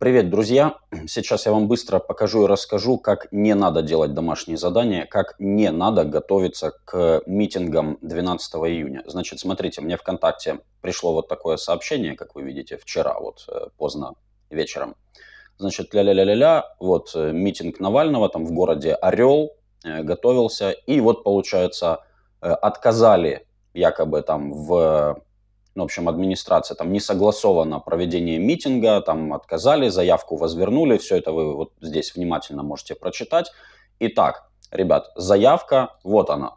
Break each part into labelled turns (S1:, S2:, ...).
S1: Привет, друзья! Сейчас я вам быстро покажу и расскажу, как не надо делать домашние задания, как не надо готовиться к митингам 12 июня. Значит, смотрите, мне ВКонтакте пришло вот такое сообщение, как вы видите, вчера, вот э, поздно вечером. Значит, ля-ля-ля-ля-ля, вот э, митинг Навального там в городе Орел э, готовился, и вот, получается, отказали якобы там в ну, в общем, администрация, там не согласовано проведение митинга, там отказали, заявку возвернули, все это вы вот здесь внимательно можете прочитать. Итак, ребят, заявка, вот она,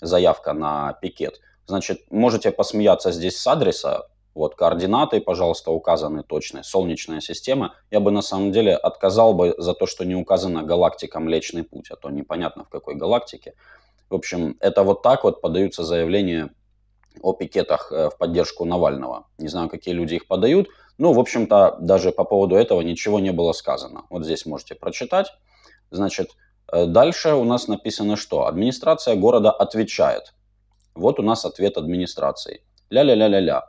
S1: заявка на пикет. Значит, можете посмеяться здесь с адреса, вот координаты, пожалуйста, указаны точные. Солнечная система. Я бы на самом деле отказал бы за то, что не указано галактика Млечный Путь, а то непонятно в какой галактике. В общем, это вот так вот подаются заявления о пикетах э, в поддержку Навального. Не знаю, какие люди их подают. Ну, в общем-то, даже по поводу этого ничего не было сказано. Вот здесь можете прочитать. Значит, э, дальше у нас написано, что администрация города отвечает. Вот у нас ответ администрации. Ля-ля-ля-ля-ля.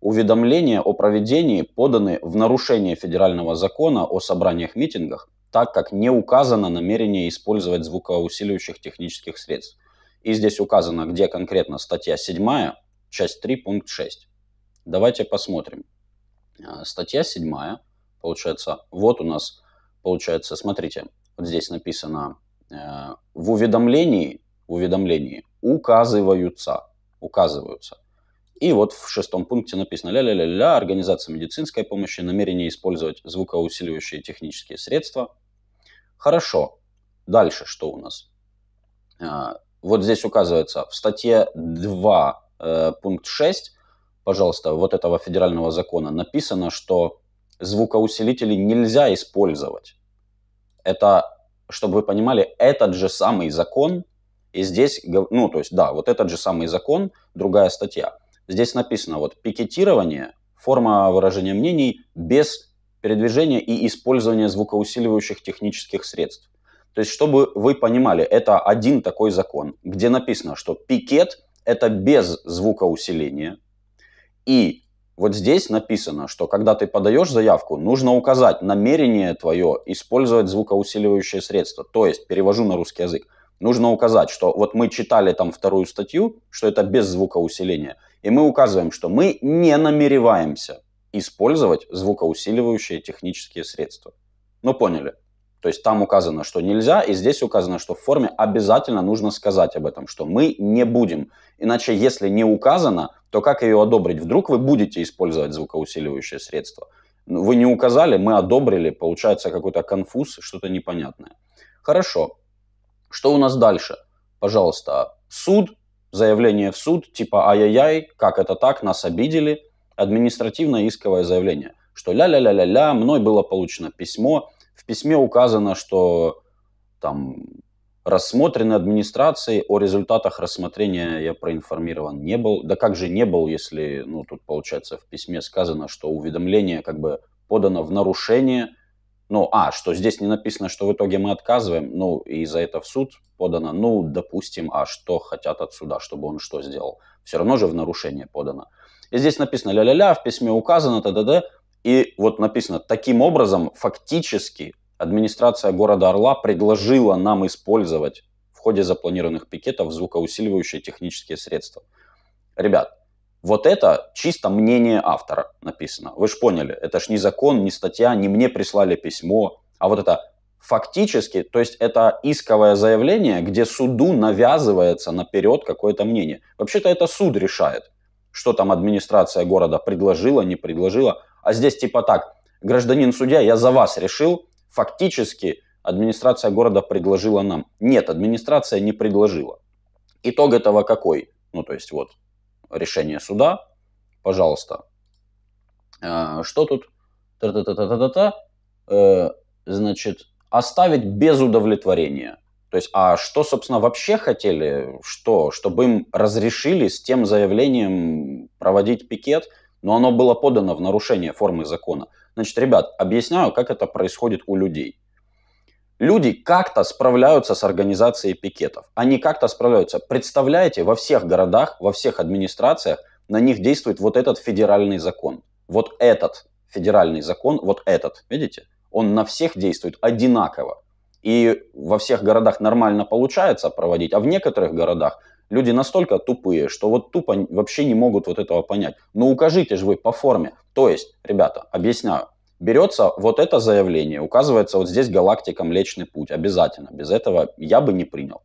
S1: Уведомления о проведении поданы в нарушение федерального закона о собраниях-митингах, так как не указано намерение использовать звукоусиливающих технических средств. И здесь указано, где конкретно статья 7, часть 3, пункт 6. Давайте посмотрим. А, статья 7, получается, вот у нас, получается, смотрите, вот здесь написано, э, в уведомлении, в уведомлении указываются, указываются. И вот в шестом пункте написано «Ля-ля-ля-ля, организация медицинской помощи, намерение использовать звукоусиливающие технические средства». Хорошо. Дальше что у нас? А, вот здесь указывается в статье 2 Э, пункт 6, пожалуйста, вот этого федерального закона, написано, что звукоусилители нельзя использовать. Это, чтобы вы понимали, этот же самый закон, и здесь, ну, то есть, да, вот этот же самый закон, другая статья. Здесь написано, вот, пикетирование, форма выражения мнений без передвижения и использования звукоусиливающих технических средств. То есть, чтобы вы понимали, это один такой закон, где написано, что пикет – это без звукоусиления. И вот здесь написано, что когда ты подаешь заявку, нужно указать намерение твое использовать звукоусиливающее средство. То есть, перевожу на русский язык, нужно указать, что вот мы читали там вторую статью, что это без звукоусиления, и мы указываем, что мы не намереваемся использовать звукоусиливающие технические средства. Ну, поняли. То есть там указано, что нельзя, и здесь указано, что в форме обязательно нужно сказать об этом, что мы не будем. Иначе, если не указано, то как ее одобрить? Вдруг вы будете использовать звукоусиливающее средство? Ну, вы не указали, мы одобрили, получается какой-то конфуз, что-то непонятное. Хорошо. Что у нас дальше? Пожалуйста, суд, заявление в суд, типа ай-яй-яй, как это так, нас обидели, административное исковое заявление, что ля-ля-ля-ля-ля, мной было получено письмо, в письме указано, что там рассмотрены администрацией, о результатах рассмотрения я проинформирован не был. Да как же не был, если, ну, тут получается в письме сказано, что уведомление как бы подано в нарушение, ну, а, что здесь не написано, что в итоге мы отказываем, ну, и за это в суд подано, ну, допустим, а что хотят от суда, чтобы он что сделал? Все равно же в нарушение подано. И здесь написано ля-ля-ля, в письме указано, т.д. И вот написано, таким образом, фактически администрация города Орла предложила нам использовать в ходе запланированных пикетов звукоусиливающие технические средства. Ребят, вот это чисто мнение автора написано. Вы же поняли, это ж не закон, не статья, не мне прислали письмо, а вот это фактически, то есть это исковое заявление, где суду навязывается наперед какое-то мнение. Вообще-то это суд решает, что там администрация города предложила, не предложила, а здесь типа так, гражданин судья, я за вас решил, фактически администрация города предложила нам. Нет, администрация не предложила. Итог этого какой? Ну, то есть вот решение суда, пожалуйста. А, что тут? Та-та-та-та-та-та. Э, значит, оставить без удовлетворения. То есть, а что, собственно, вообще хотели? Что? Чтобы им разрешили с тем заявлением проводить пикет – но оно было подано в нарушение формы закона. Значит, ребят, объясняю, как это происходит у людей. Люди как-то справляются с организацией пикетов. Они как-то справляются. Представляете, во всех городах, во всех администрациях на них действует вот этот федеральный закон. Вот этот федеральный закон, вот этот, видите? Он на всех действует одинаково. И во всех городах нормально получается проводить, а в некоторых городах Люди настолько тупые, что вот тупо вообще не могут вот этого понять. Но ну, укажите же вы по форме. То есть, ребята, объясняю. Берется вот это заявление, указывается вот здесь галактика Млечный Путь, обязательно. Без этого я бы не принял.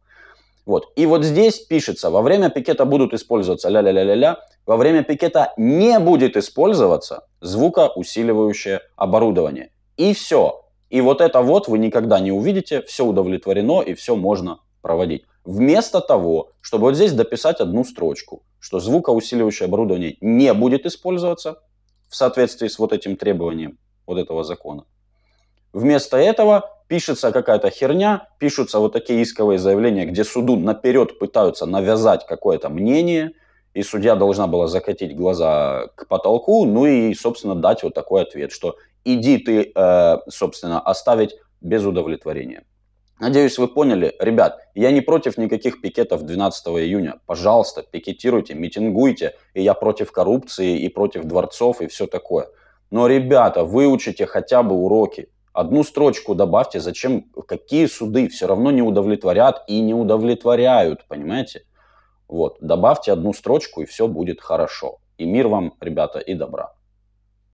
S1: Вот. И вот здесь пишется, во время пикета будут использоваться ля-ля-ля-ля-ля, во время пикета не будет использоваться звукоусиливающее оборудование. И все. И вот это вот вы никогда не увидите, все удовлетворено и все можно проводить. Вместо того, чтобы вот здесь дописать одну строчку, что звукоусиливающее оборудование не будет использоваться в соответствии с вот этим требованием вот этого закона. Вместо этого пишется какая-то херня, пишутся вот такие исковые заявления, где суду наперед пытаются навязать какое-то мнение, и судья должна была закатить глаза к потолку, ну и, собственно, дать вот такой ответ, что иди ты, э, собственно, оставить без удовлетворения. Надеюсь, вы поняли. Ребят, я не против никаких пикетов 12 июня. Пожалуйста, пикетируйте, митингуйте. И я против коррупции, и против дворцов, и все такое. Но, ребята, выучите хотя бы уроки. Одну строчку добавьте, зачем, какие суды все равно не удовлетворят и не удовлетворяют, понимаете? Вот, добавьте одну строчку, и все будет хорошо. И мир вам, ребята, и добра.